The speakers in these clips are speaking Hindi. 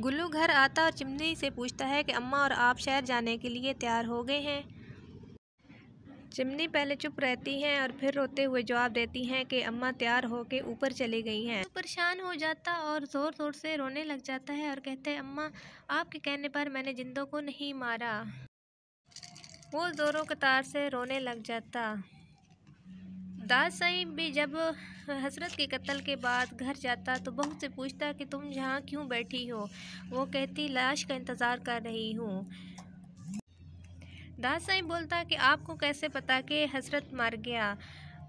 गुल्लू घर आता और चिमनी से पूछता है कि अम्मा और आप शहर जाने के लिए तैयार हो गए हैं चिमनी पहले चुप रहती हैं और फिर रोते हुए जवाब देती हैं कि अम्मा तैयार के ऊपर चली गई हैं परेशान हो जाता और ज़ोर ज़ोर से रोने लग जाता है और कहते हैं अम्मा आपके कहने पर मैंने जिंदों को नहीं मारा वो ज़ोरों कतार से रोने लग जाता दास साईं भी जब हसरत के कत्ल के बाद घर जाता तो बहू से पूछता कि तुम यहाँ क्यों बैठी हो वो कहती लाश का इंतज़ार कर रही हूँ दास साईं बोलता कि आपको कैसे पता कि हसरत मर गया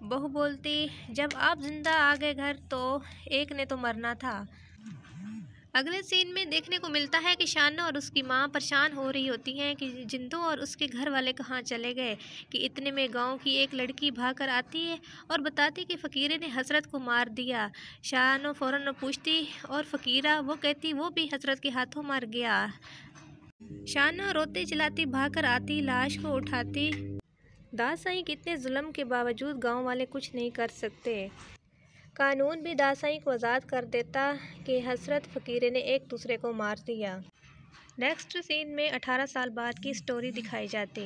बहू बोलती जब आप ज़िंदा आ गए घर तो एक ने तो मरना था अगले सीन में देखने को मिलता है कि शाना और उसकी माँ परेशान हो रही होती हैं कि जिंदू और उसके घर वाले कहाँ चले गए कि इतने में गांव की एक लड़की भाग आती है और बताती कि फ़कीरे ने हसरत को मार दिया शानो फौरन पूछती और फ़कीरा वो कहती वो भी हसरत के हाथों मार गया शाना रोते चलाती भागकर आती लाश को उठाती दासाई कितने जुल्म के बावजूद गांव वाले कुछ नहीं कर सकते कानून भी दासाई को आज़ाद कर देता कि हसरत फ़कीरे ने एक दूसरे को मार दिया नेक्स्ट सीन में अठारह साल बाद की स्टोरी दिखाई जाती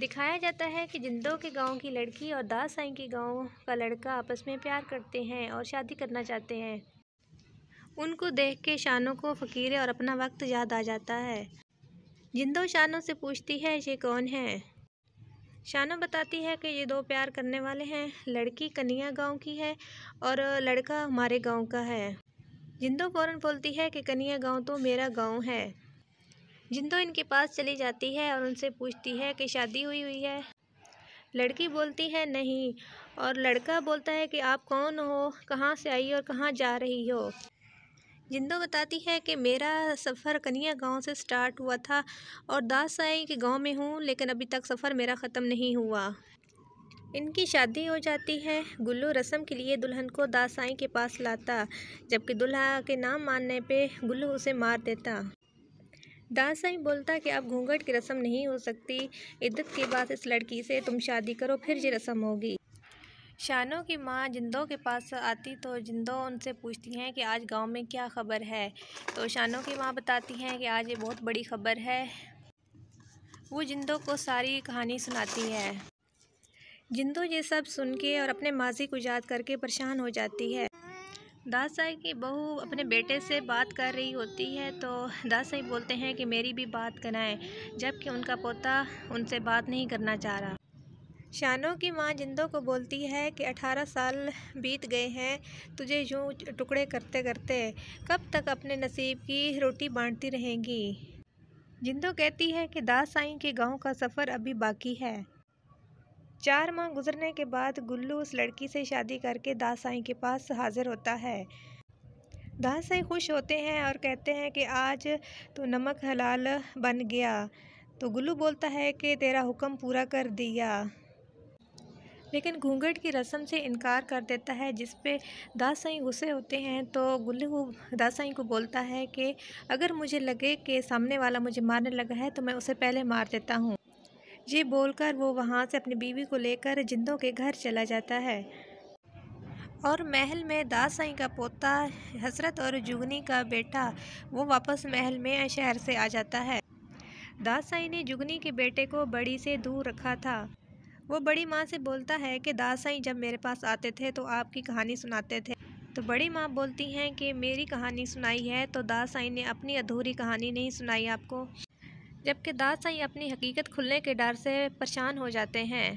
दिखाया जाता है कि जिंदो के गांव की लड़की और दास साई के गांव का लड़का आपस में प्यार करते हैं और शादी करना चाहते हैं उनको देख के शानों को फ़कीरे और अपना वक्त याद आ जाता है जिंदो शानों से पूछती है ये कौन है शाना बताती है कि ये दो प्यार करने वाले हैं लड़की कन्या गांव की है और लड़का हमारे गांव का है जिंदो फ़ौरन बोलती है कि कन्या गांव तो मेरा गांव है जिंदो इनके पास चली जाती है और उनसे पूछती है कि शादी हुई हुई है लड़की बोलती है नहीं और लड़का बोलता है कि आप कौन हो कहाँ से आई और कहाँ जा रही हो जिंदो बताती है कि मेरा सफ़र कनिया गांव से स्टार्ट हुआ था और दास आई के गांव में हूँ लेकिन अभी तक सफ़र मेरा ख़त्म नहीं हुआ इनकी शादी हो जाती है गुल्लू रस्म के लिए दुल्हन को दासाई के पास लाता जबकि दुल्हा के नाम मानने पे गुल्लू उसे मार देता दासाई बोलता कि अब घूंघट की रस्म नहीं हो सकती इद्दत के बाद इस लड़की से तुम शादी करो फिर ये रस्म होगी शानों की माँ जिंदो के पास आती तो जिंदो उनसे पूछती हैं कि आज गांव में क्या खबर है तो शानों की माँ बताती हैं कि आज ये बहुत बड़ी खबर है वो जिंदो को सारी कहानी सुनाती है जिंदो ये सब सुन के और अपने माजी को याद करके परेशान हो जाती है दासाई की बहू अपने बेटे से बात कर रही होती है तो दासाई बोलते हैं कि मेरी भी बात कराएं जबकि उनका पोता उनसे बात नहीं करना चाह रहा शानों की माँ जिंदो को बोलती है कि 18 साल बीत गए हैं तुझे यूँ टुकड़े करते करते कब तक अपने नसीब की रोटी बांटती रहेंगी जिंदो कहती है कि दास साई के गांव का सफ़र अभी बाकी है चार माह गुजरने के बाद गुल्लू उस लड़की से शादी करके दास साई के पास हाज़िर होता है दास साई खुश होते हैं और कहते हैं कि आज तो नमक हलाल बन गया तो गुल्लू बोलता है कि तेरा हुक्म पूरा कर दिया लेकिन घूंघट की रस्म से इनकार कर देता है जिस पे दास साई गुस्से होते हैं तो गुल्लू को दास साई को बोलता है कि अगर मुझे लगे कि सामने वाला मुझे मारने लगा है तो मैं उसे पहले मार देता हूँ ये बोलकर वो वहाँ से अपनी बीवी को लेकर जिंदों के घर चला जाता है और महल में दास साई का पोता हसरत और जुगनी का बेटा वो वापस महल में शहर से आ जाता है दास साई ने जुगनी के बेटे को बड़ी से दूर रखा था वो बड़ी माँ से बोलता है कि दासाई जब मेरे पास आते थे तो आपकी कहानी सुनाते थे तो बड़ी माँ बोलती हैं कि मेरी कहानी सुनाई है तो दासाई ने अपनी अधूरी कहानी नहीं सुनाई आपको जबकि दासाई अपनी हकीकत खुलने के डर से परेशान हो जाते हैं